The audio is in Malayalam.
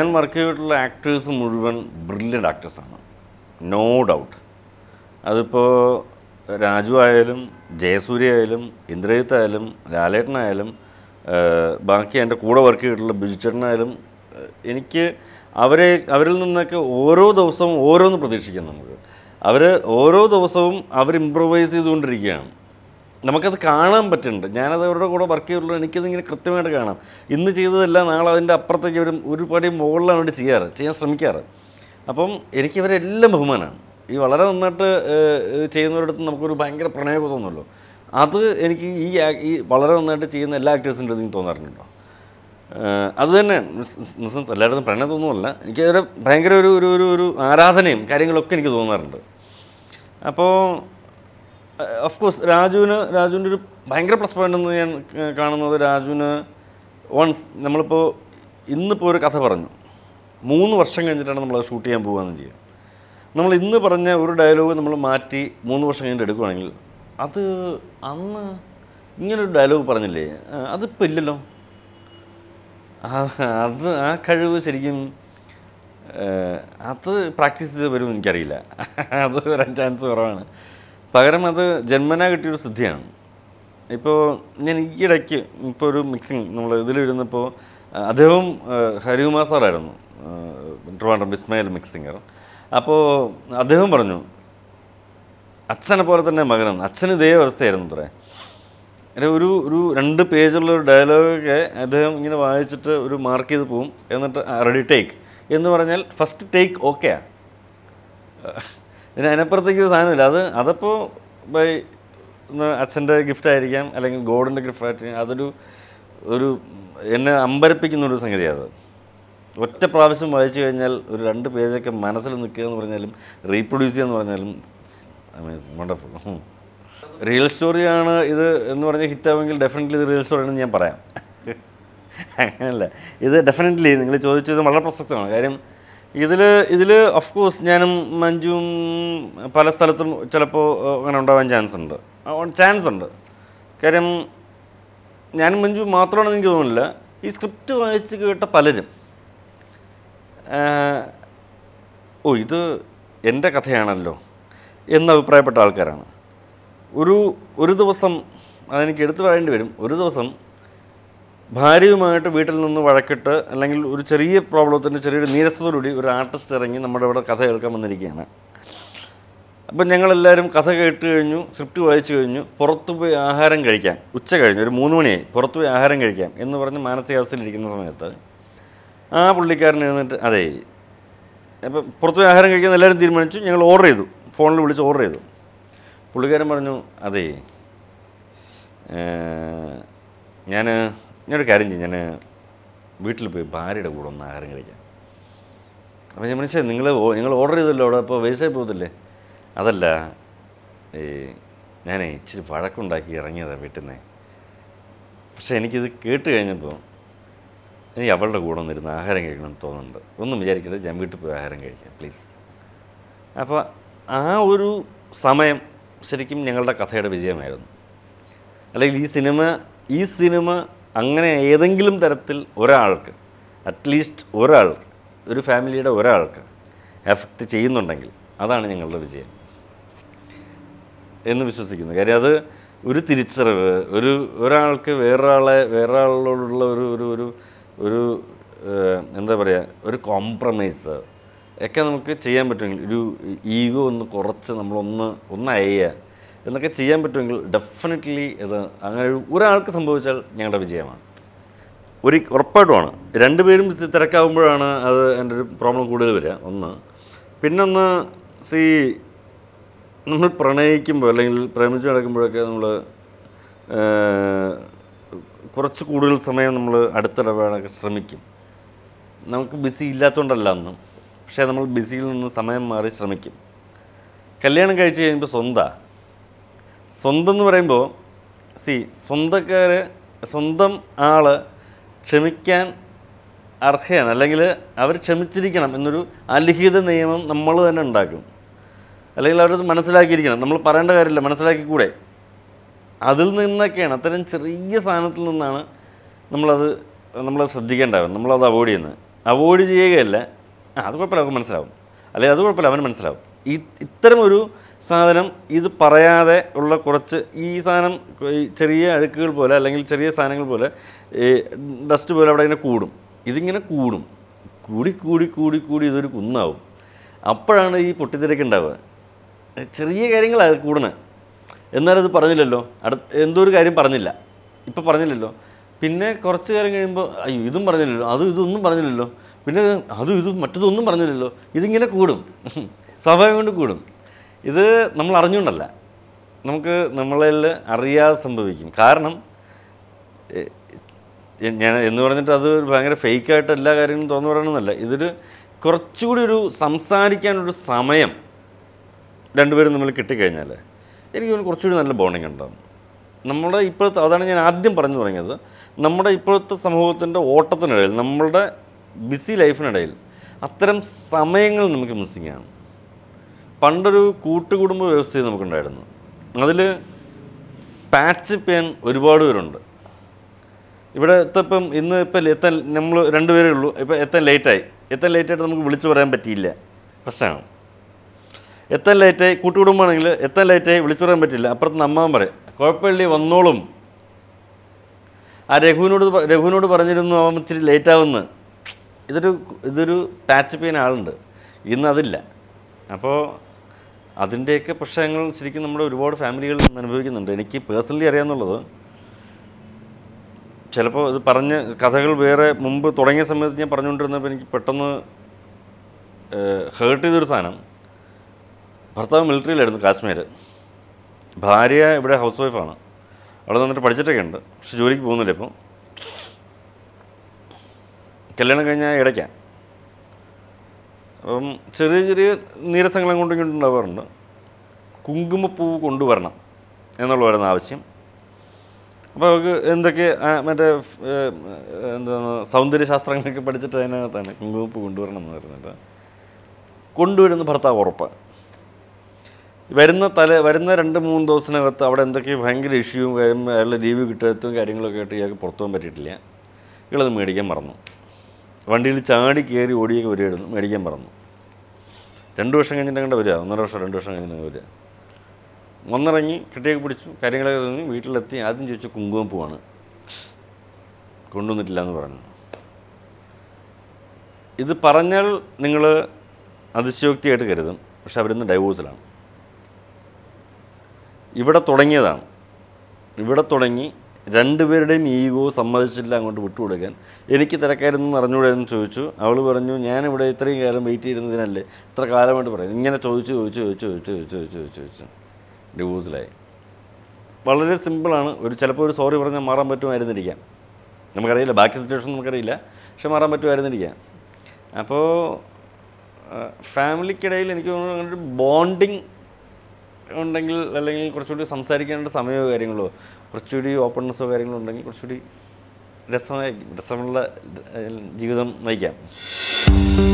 ഞാൻ വർക്ക് ചെയ്തിട്ടുള്ള ആക്ടേഴ്സ് മുഴുവൻ ബ്രില്യൻ്റ് ആക്ടേഴ്സാണ് നോ ഡൗട്ട് അതിപ്പോൾ രാജു ആയാലും ജയസൂര്യ ആയാലും ഇന്ദ്രജിത്ത് ആയാലും ലാലേട്ടനായാലും ബാക്കി എൻ്റെ കൂടെ വർക്ക് ചെയ്തിട്ടുള്ള ബിജുചേട്ടനായാലും എനിക്ക് അവരെ അവരിൽ നിന്നൊക്കെ ഓരോ ദിവസവും ഓരോന്ന് പ്രതീക്ഷിക്കാം നമുക്ക് അവർ ഓരോ ദിവസവും അവർ ഇമ്പ്രൂവൈസ് ചെയ്തുകൊണ്ടിരിക്കുകയാണ് നമുക്കത് കാണാൻ പറ്റുന്നുണ്ട് ഞാനത് അവരുടെ കൂടെ വർക്ക് എനിക്കത് ഇങ്ങനെ കൃത്യമായിട്ട് കാണാം ഇന്ന് ചെയ്തതല്ല നാളെ അതിൻ്റെ അപ്പുറത്തേക്ക് ഒരു പടി മുകളിലാണ് വേണ്ടി ചെയ്യാറ് ചെയ്യാൻ ശ്രമിക്കാറ് അപ്പം എനിക്ക് ഇവരെല്ലാം ബഹുമാനമാണ് ഈ വളരെ നന്നായിട്ട് ചെയ്യുന്നവരടുത്ത് നമുക്കൊരു ഭയങ്കര പ്രണയബോധം തോന്നുമല്ലോ അത് എനിക്ക് ഈ ഈ വളരെ നന്നായിട്ട് ചെയ്യുന്ന എല്ലാ ആക്ടേഴ്സിൻ്റെ എനിക്ക് തോന്നാറുണ്ടോ അത് തന്നെ മിസ്സൻസ് എല്ലായിടത്തും പ്രണയം തോന്നുമല്ല എനിക്ക് ഭയങ്കര ഒരു ഒരു ഒരു ആരാധനയും കാര്യങ്ങളൊക്കെ എനിക്ക് തോന്നാറുണ്ട് അപ്പോൾ ഓഫ് കോഴ്സ് രാജുവിന് രാജുവിൻ്റെ ഒരു ഭയങ്കര പ്ലസ് പോയിന്റ് എന്ന് ഞാൻ കാണുന്നത് രാജുവിന് വൺസ് നമ്മളിപ്പോൾ ഇന്നിപ്പോൾ ഒരു കഥ പറഞ്ഞു മൂന്ന് വർഷം കഴിഞ്ഞിട്ടാണ് നമ്മളത് ഷൂട്ട് ചെയ്യാൻ പോകുകയെന്ന് ചെയ്യുക നമ്മൾ ഇന്ന് പറഞ്ഞ ഒരു ഡയലോഗ് നമ്മൾ മാറ്റി മൂന്ന് വർഷം കഴിഞ്ഞിട്ട് എടുക്കുവാണെങ്കിൽ അത് അന്ന് ഇങ്ങനൊരു ഡയലോഗ് പറഞ്ഞില്ലേ അതിപ്പോൾ ഇല്ലല്ലോ അത് ആ കഴിവ് ശരിക്കും അത് പ്രാക്ടീസ് ചെയ്ത് വരും എനിക്കറിയില്ല അത് വരാൻ ചാൻസ് കുറവാണ് പകരം അത് ജന്മനാ കിട്ടിയൊരു സിദ്ധിയാണ് ഇപ്പോൾ ഞാൻ ഈയിടയ്ക്ക് ഇപ്പോൾ ഒരു മിക്സിങ് നമ്മൾ ഇതിലിരുന്നപ്പോൾ അദ്ദേഹവും ഹരികുമാർ സാറായിരുന്നു ട്രിവാൻഡ്രം വിസ്മയൽ മിക്സിങ്ങർ അപ്പോൾ അദ്ദേഹം പറഞ്ഞു അച്ഛനെ പോലെ തന്നെ മകനും അച്ഛന് ഇതേ അവസ്ഥയായിരുന്നു അത്രേ ഒരു ഒരു രണ്ട് പേജുള്ള ഒരു ഡയലോഗൊക്കെ അദ്ദേഹം ഇങ്ങനെ വായിച്ചിട്ട് ഒരു മാർക്ക് ചെയ്ത് പോവും എന്നിട്ട് റെഡി ടേക്ക് എന്ന് പറഞ്ഞാൽ ഫസ്റ്റ് ടേക്ക് ഓക്കെയാണ് പിന്നെ അതിനപ്പുറത്തേക്ക് ഒരു സാധനമില്ല അത് അതപ്പോൾ ബൈ അച്ഛൻ്റെ ഗിഫ്റ്റ് ആയിരിക്കാം അല്ലെങ്കിൽ ഗോഡിൻ്റെ ഗിഫ്റ്റ് ആയിരിക്കാം അതൊരു ഒരു എന്നെ അമ്പരപ്പിക്കുന്ന ഒരു സംഗതിയാണ് അത് ഒറ്റ പ്രാവശ്യം വായിച്ചു കഴിഞ്ഞാൽ ഒരു രണ്ട് പേജൊക്കെ മനസ്സിൽ നിൽക്കുക എന്ന് പറഞ്ഞാലും റീപ്രൊഡ്യൂസ് ചെയ്യുക എന്ന് പറഞ്ഞാലും അമേസിങ് വണ്ടർഫുൾ റിയൽ സ്റ്റോറിയാണ് ഇത് എന്ന് പറഞ്ഞാൽ ഹിറ്റാവുമെങ്കിൽ ഡെഫിനറ്റ്ലി ഇത് റിയൽ സ്റ്റോറിയാണെന്ന് ഞാൻ പറയാം അങ്ങനല്ല ഇത് ഡെഫിനറ്റ്ലി നിങ്ങൾ ചോദിച്ചത് വളരെ പ്രസക്തമാണ് കാര്യം ഇതിൽ ഇതിൽ ഓഫ് കോഴ്സ് ഞാനും മഞ്ജുവും പല സ്ഥലത്തും ചിലപ്പോൾ അങ്ങനെ ഉണ്ടാവാൻ ചാൻസ് ഉണ്ട് ചാൻസ് ഉണ്ട് കാര്യം ഞാൻ മഞ്ജു മാത്രമാണെന്ന് എനിക്ക് തോന്നുന്നില്ല ഈ സ്ക്രിപ്റ്റ് വായിച്ച് കേട്ട പലരും ഓ ഇത് എൻ്റെ കഥയാണല്ലോ എന്ന് അഭിപ്രായപ്പെട്ട ആൾക്കാരാണ് ഒരു ഒരു ദിവസം അതെനിക്ക് എടുത്തു പറയേണ്ടി വരും ഒരു ദിവസം ഭാര്യയുമായിട്ട് വീട്ടിൽ നിന്ന് വഴക്കിട്ട് അല്ലെങ്കിൽ ഒരു ചെറിയ പ്രോബ്ലത്തിൻ്റെ ചെറിയൊരു നീരസത്തോടുകൂടി ഒരു ആർട്ടിസ്റ്റ് ഇറങ്ങി നമ്മുടെ ഇവിടെ കഥ കേൾക്കാൻ വന്നിരിക്കുകയാണ് അപ്പം ഞങ്ങളെല്ലാവരും കഥ കേട്ട് കഴിഞ്ഞു സ്ക്രിപ്റ്റ് വായിച്ചു കഴിഞ്ഞു പുറത്തു പോയി ആഹാരം കഴിക്കാം ഉച്ച കഴിഞ്ഞു ഒരു മൂന്ന് മണിയായി പുറത്തു പോയി ആഹാരം കഴിക്കാം എന്ന് പറഞ്ഞ് മാനസികാവസ്ഥയിലിരിക്കുന്ന സമയത്ത് ആ പുള്ളിക്കാരൻ എഴുന്നിട്ട് അതെ അപ്പം പുറത്തു പോയി ആഹാരം കഴിക്കാൻ എല്ലാവരും തീരുമാനിച്ചു ഞങ്ങൾ ഓർഡർ ചെയ്തു ഫോണിൽ വിളിച്ച് ഓർഡർ ചെയ്തു പുള്ളിക്കാരൻ പറഞ്ഞു അതെ ഞാൻ ഞാനൊരു കാര്യം ചെയ്യും ഞാൻ വീട്ടിൽ പോയി ഭാര്യയുടെ കൂടെ ഒന്ന് ആഹാരം കഴിക്കാം അപ്പോൾ ഞാൻ മനസ്സിലായി നിങ്ങൾ നിങ്ങൾ ഓർഡർ ചെയ്തല്ലോ അവിടെ അപ്പോൾ വേസ്റ്റായി പോകത്തില്ലേ അതല്ല ഈ ഞാൻ ഇച്ചിരി വഴക്കുണ്ടാക്കി ഇറങ്ങിയതാണ് വീട്ടിൽ നിന്ന് പക്ഷേ എനിക്കിത് കേട്ട് കഴിഞ്ഞപ്പോൾ എനിക്ക് അവളുടെ കൂടെ ഒന്നിരുന്ന് ആഹാരം എന്ന് തോന്നുന്നുണ്ട് ഒന്നും വിചാരിക്കരുത് ഞാൻ വീട്ടിൽ പോയി ആഹാരം കഴിക്കാം പ്ലീസ് അപ്പോൾ ആ ഒരു സമയം ശരിക്കും ഞങ്ങളുടെ കഥയുടെ വിജയമായിരുന്നു അല്ലെങ്കിൽ ഈ സിനിമ ഈ സിനിമ അങ്ങനെ ഏതെങ്കിലും തരത്തിൽ ഒരാൾക്ക് അറ്റ്ലീസ്റ്റ് ഒരാൾ ഒരു ഫാമിലിയുടെ ഒരാൾക്ക് എഫക്റ്റ് ചെയ്യുന്നുണ്ടെങ്കിൽ അതാണ് ഞങ്ങളുടെ വിജയം എന്ന് വിശ്വസിക്കുന്നു കാര്യം അത് ഒരു തിരിച്ചറിവ് ഒരു ഒരാൾക്ക് വേറൊരാളെ വേറൊരാളോടുള്ള ഒരു ഒരു ഒരു ഒരു എന്താ പറയുക ഒരു കോംപ്രമൈസ് ഒക്കെ നമുക്ക് ചെയ്യാൻ പറ്റുമെങ്കിൽ ഒരു ഈഗോ ഒന്ന് കുറച്ച് നമ്മളൊന്ന് ഒന്ന് അയ്യാ എന്നൊക്കെ ചെയ്യാൻ പറ്റുമെങ്കിൽ ഡെഫിനറ്റ്ലി ഇത് അങ്ങനെ ഒരാൾക്ക് സംഭവിച്ചാൽ ഞങ്ങളുടെ വിജയമാണ് ഒരു ഉറപ്പായിട്ടുമാണ് രണ്ടുപേരും തിരക്കാവുമ്പോഴാണ് അത് എൻ്റെ ഒരു പ്രോബ്ലം കൂടുതൽ വരിക ഒന്ന് പിന്നൊന്ന് സി നമ്മൾ പ്രണയിക്കുമ്പോൾ അല്ലെങ്കിൽ പ്രേമിച്ച് നടക്കുമ്പോഴൊക്കെ നമ്മൾ കുറച്ച് കൂടുതൽ സമയം നമ്മൾ അടുത്തിടപാടൊക്കെ ശ്രമിക്കും നമുക്ക് ബിസി ഇല്ലാത്തതുകൊണ്ടല്ല അന്നും പക്ഷേ നമ്മൾ ബിസിയിൽ നിന്ന് സമയം മാറി ശ്രമിക്കും കല്യാണം കഴിച്ച് കഴിയുമ്പോൾ സ്വന്തമാണ് സ്വന്തം എന്ന് പറയുമ്പോൾ സി സ്വന്തക്കാർ സ്വന്തം ആൾ ക്ഷമിക്കാൻ അർഹയാണ് അല്ലെങ്കിൽ അവർ ക്ഷമിച്ചിരിക്കണം എന്നൊരു അലിഖിത നിയമം നമ്മൾ തന്നെ ഉണ്ടാക്കും അല്ലെങ്കിൽ അവരത് മനസ്സിലാക്കിയിരിക്കണം നമ്മൾ പറയേണ്ട കാര്യമില്ല മനസ്സിലാക്കിക്കൂടെ അതിൽ നിന്നൊക്കെയാണ് അത്തരം ചെറിയ സാധനത്തിൽ നിന്നാണ് നമ്മളത് നമ്മളത് ശ്രദ്ധിക്കേണ്ടാവുന്നത് നമ്മളത് അവോയ്ഡ് ചെയ്യുന്നത് അവോയ്ഡ് ചെയ്യുകയല്ല ആ അത് കുഴപ്പമില്ല അവർക്ക് മനസ്സിലാവും അല്ലെങ്കിൽ അത് കുഴപ്പമില്ല അവന് മനസ്സിലാവും ഈ ഇത്തരമൊരു സാധനം ഇത് പറയാതെ ഉള്ള കുറച്ച് ഈ സാധനം ചെറിയ അഴുക്കുകൾ പോലെ അല്ലെങ്കിൽ ചെറിയ സാധനങ്ങൾ പോലെ ഡസ്റ്റ് പോലെ അവിടെ ഇങ്ങനെ കൂടും ഇതിങ്ങനെ കൂടും കൂടി കൂടി കൂടി കൂടി ഇതൊരു കുന്നാവും അപ്പോഴാണ് ഈ പൊട്ടിത്തെരക്ക് ഉണ്ടാവുക ചെറിയ കാര്യങ്ങളാണ് കൂടണേ എന്നാലത് പറഞ്ഞില്ലല്ലോ അടുത്ത് എന്തോ ഒരു കാര്യം പറഞ്ഞില്ല ഇപ്പോൾ പറഞ്ഞില്ലല്ലോ പിന്നെ കുറച്ച് കാലം കഴിയുമ്പോൾ അയ്യോ ഇതും പറഞ്ഞില്ലല്ലോ അതും ഇതൊന്നും പറഞ്ഞില്ലല്ലോ പിന്നെ അതും ഇതും മറ്റതൊന്നും പറഞ്ഞില്ലല്ലോ ഇതിങ്ങനെ കൂടും സ്വാഭാവികം കൊണ്ട് കൂടും ഇത് നമ്മൾ അറിഞ്ഞുകൊണ്ടല്ല നമുക്ക് നമ്മളിൽ അറിയാതെ സംഭവിക്കും കാരണം ഞാൻ എന്ന് പറഞ്ഞിട്ട് അത് ഭയങ്കര ഫേക്കായിട്ട് എല്ലാ കാര്യങ്ങളും തുറന്നു പറയണമെന്നല്ല ഇതൊരു കുറച്ചുകൂടി ഒരു സംസാരിക്കാനൊരു സമയം രണ്ടുപേരും നമ്മൾ കിട്ടിക്കഴിഞ്ഞാൽ എനിക്ക് കുറച്ചുകൂടി നല്ല ബോണ്ടിങ് ഉണ്ടാകും നമ്മുടെ ഇപ്പോഴത്തെ അതാണ് ഞാൻ ആദ്യം പറഞ്ഞു തുടങ്ങിയത് നമ്മുടെ ഇപ്പോഴത്തെ സമൂഹത്തിൻ്റെ ഓട്ടത്തിനിടയിൽ നമ്മളുടെ ബിസി ലൈഫിനിടയിൽ അത്തരം സമയങ്ങൾ നമുക്ക് മിസ്സിങ് ആണ് പണ്ടൊരു കൂട്ടുകുടുംബ വ്യവസ്ഥയും നമുക്കുണ്ടായിരുന്നു അതിൽ പാച്ച് പേൻ ഒരുപാട് പേരുണ്ട് ഇവിടെ എത്തപ്പം ഇന്ന് ഇപ്പം എത്താൻ നമ്മൾ രണ്ടുപേരേ ഉള്ളൂ ഇപ്പം എത്താൻ ലേറ്റായി എത്താൻ ലേറ്റായിട്ട് നമുക്ക് വിളിച്ചു പറയാൻ പറ്റിയില്ല പ്രശ്നമാണ് എത്താൻ ലേറ്റായി കൂട്ടുകുടുംബമാണെങ്കിൽ എത്താൻ ലേറ്റായി വിളിച്ചു പറയാൻ പറ്റില്ല അപ്പുറത്ത് അമ്മാവൻ പറയും കുഴപ്പമില്ല വന്നോളും ആ രഘുവിനോട് രഘുവിനോട് പറഞ്ഞിരുന്നു അവൻ ഇച്ചിരി ലേറ്റാവുന്ന ഇതൊരു ഇതൊരു പാച്ച് പെയിൻ ആളുണ്ട് ഇന്നതില്ല അപ്പോൾ അതിൻ്റെയൊക്കെ പ്രശ്നങ്ങൾ ശരിക്കും നമ്മുടെ ഒരുപാട് ഫാമിലികളിൽ നിന്ന് അനുഭവിക്കുന്നുണ്ട് എനിക്ക് പേഴ്സണലി അറിയാമെന്നുള്ളത് ചിലപ്പോൾ ഇത് പറഞ്ഞ് കഥകൾ വേറെ മുമ്പ് തുടങ്ങിയ സമയത്ത് ഞാൻ പറഞ്ഞുകൊണ്ടിരുന്നപ്പോൾ എനിക്ക് പെട്ടെന്ന് ഹേർട്ട് ചെയ്തൊരു സാധനം ഭർത്താവ് മിലിറ്ററിയിലായിരുന്നു കാശ്മീർ ഭാര്യ ഇവിടെ ഹൗസ് വൈഫാണ് അവിടെ നിന്നിട്ട് പഠിച്ചിട്ടൊക്കെ ഉണ്ട് പക്ഷെ ജോലിക്ക് പോകുന്നില്ല ഇപ്പം കല്യാണം കഴിഞ്ഞാൽ ഇടയ്ക്കാണ് അപ്പം ചെറിയ ചെറിയ നീരസങ്ങളെ കൊണ്ട് ഇങ്ങോട്ടും ഉണ്ടാവാറുണ്ട് കുങ്കുമപ്പൂവ് കൊണ്ടുവരണം എന്നുള്ളതായിരുന്നു ആവശ്യം അപ്പോൾ അവർക്ക് എന്തൊക്കെ മറ്റേ എന്താണ് സൗന്ദര്യശാസ്ത്രങ്ങളൊക്കെ പഠിച്ചിട്ട് അതിനകത്താണ് കുങ്കുമപ്പൂ കൊണ്ടുവരണം എന്ന് പറയുന്നത് കൊണ്ടുവരുന്ന ഭർത്താവ് ഉറപ്പ് വരുന്ന തല വരുന്ന രണ്ട് മൂന്ന് ദിവസത്തിനകത്ത് അവിടെ എന്തൊക്കെ ഭയങ്കര ഇഷ്യൂവും കാര്യം അയാളുടെ ലീവ് കിട്ടാത്തതും കാര്യങ്ങളൊക്കെ ആയിട്ട് ഇയാൾക്ക് പുറത്തു പോകാൻ പറ്റിയിട്ടില്ല ഇയാളത് മേടിക്കാൻ മറന്നു വണ്ടിയിൽ ചാടി കയറി ഓടിയൊക്കെ വരികയായിരുന്നു മേടിക്കാൻ പറഞ്ഞു രണ്ട് വർഷം കഴിഞ്ഞിട്ട് അങ്ങോട്ട് വരിക ഒന്നര വർഷം രണ്ട് വർഷം കഴിഞ്ഞിട്ട് വരിക ഒന്നിറങ്ങി കിട്ടിയൊക്കെ പിടിച്ചു കാര്യങ്ങളൊക്കെ തോന്നി വീട്ടിലെത്തി ആദ്യം ചോദിച്ചു കുങ്കുമം പൂവാണ് കൊണ്ടുവന്നിട്ടില്ല എന്ന് പറഞ്ഞു ഇത് പറഞ്ഞാൽ നിങ്ങൾ അതിശയോക്തിയായിട്ട് കരുതും പക്ഷെ അവരിന്ന് ഡൈവോഴ്സിലാണ് ഇവിടെ തുടങ്ങിയതാണ് ഇവിടെ തുടങ്ങി രണ്ടുപേരുടെയും ഈഗോ സമ്മതിച്ചില്ല അങ്ങോട്ട് വിട്ടുകൊടുക്കാൻ എനിക്ക് തിരക്കായിരുന്നു അറിഞ്ഞുകൂടെയെന്ന് ചോദിച്ചു അവൾ പറഞ്ഞു ഞാനിവിടെ ഇത്രയും കാലം വെയിറ്റ് ചെയ്യുന്നതിനല്ലേ ഇത്ര കാലമായിട്ട് പറയുന്നു ഇങ്ങനെ ചോദിച്ചു ചോദിച്ചു ചോദിച്ചു ചോദിച്ചു ചോദിച്ചു ചോദിച്ചു ചോദിച്ചു ഡിവോഴ്സിലായി വളരെ സിമ്പിളാണ് ഒരു ചിലപ്പോൾ ഒരു സോറി പറഞ്ഞാൽ മാറാൻ പറ്റുമായിരുന്നിരിക്കാം നമുക്കറിയില്ല ബാക്കി സിറ്റുവേഷൻ നമുക്കറിയില്ല പക്ഷെ മാറാൻ പറ്റുമായിരുന്നിരിക്കാം അപ്പോൾ ഫാമിലിക്കിടയിൽ എനിക്ക് തോന്നുന്നു ബോണ്ടിങ് ഉണ്ടെങ്കിൽ അല്ലെങ്കിൽ കുറച്ചുകൂടി സംസാരിക്കേണ്ട സമയമോ കാര്യങ്ങളോ കുറച്ചുകൂടി ഓപ്പൺനെസ്സോ കാര്യങ്ങളോ ഉണ്ടെങ്കിൽ കുറച്ചുകൂടി രസമായി രസമുള്ള ജീവിതം നയിക്കാം